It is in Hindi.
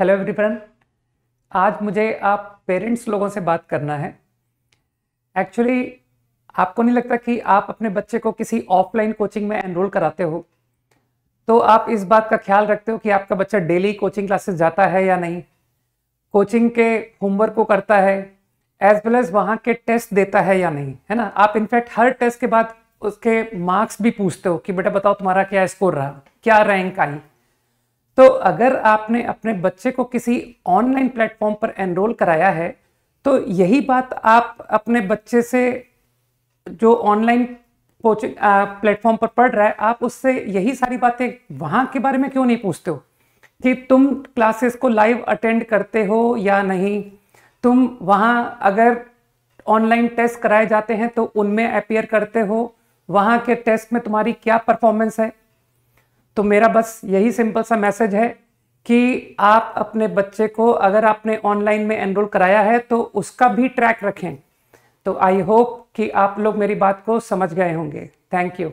हेलो एवरीवन आज मुझे आप पेरेंट्स लोगों से बात करना है एक्चुअली आपको नहीं लगता कि आप अपने बच्चे को किसी ऑफलाइन कोचिंग में एनरोल कराते हो तो आप इस बात का ख्याल रखते हो कि आपका बच्चा डेली कोचिंग क्लासेस जाता है या नहीं कोचिंग के होमवर्क को करता है एज वेल एज वहाँ के टेस्ट देता है या नहीं है ना आप इनफैक्ट हर टेस्ट के बाद उसके मार्क्स भी पूछते हो कि बेटा बताओ तुम्हारा क्या स्कोर रहा क्या रैंक आई तो अगर आपने अपने बच्चे को किसी ऑनलाइन प्लेटफॉर्म पर एनरोल कराया है तो यही बात आप अपने बच्चे से जो ऑनलाइन कोचिंग प्लेटफॉर्म पर पढ़ रहा है आप उससे यही सारी बातें वहाँ के बारे में क्यों नहीं पूछते हो कि तुम क्लासेस को लाइव अटेंड करते हो या नहीं तुम वहाँ अगर ऑनलाइन टेस्ट कराए जाते हैं तो उनमें अपेयर करते हो वहाँ के टेस्ट में तुम्हारी क्या परफॉर्मेंस है तो मेरा बस यही सिंपल सा मैसेज है कि आप अपने बच्चे को अगर आपने ऑनलाइन में एनरोल कराया है तो उसका भी ट्रैक रखें तो आई होप कि आप लोग मेरी बात को समझ गए होंगे थैंक यू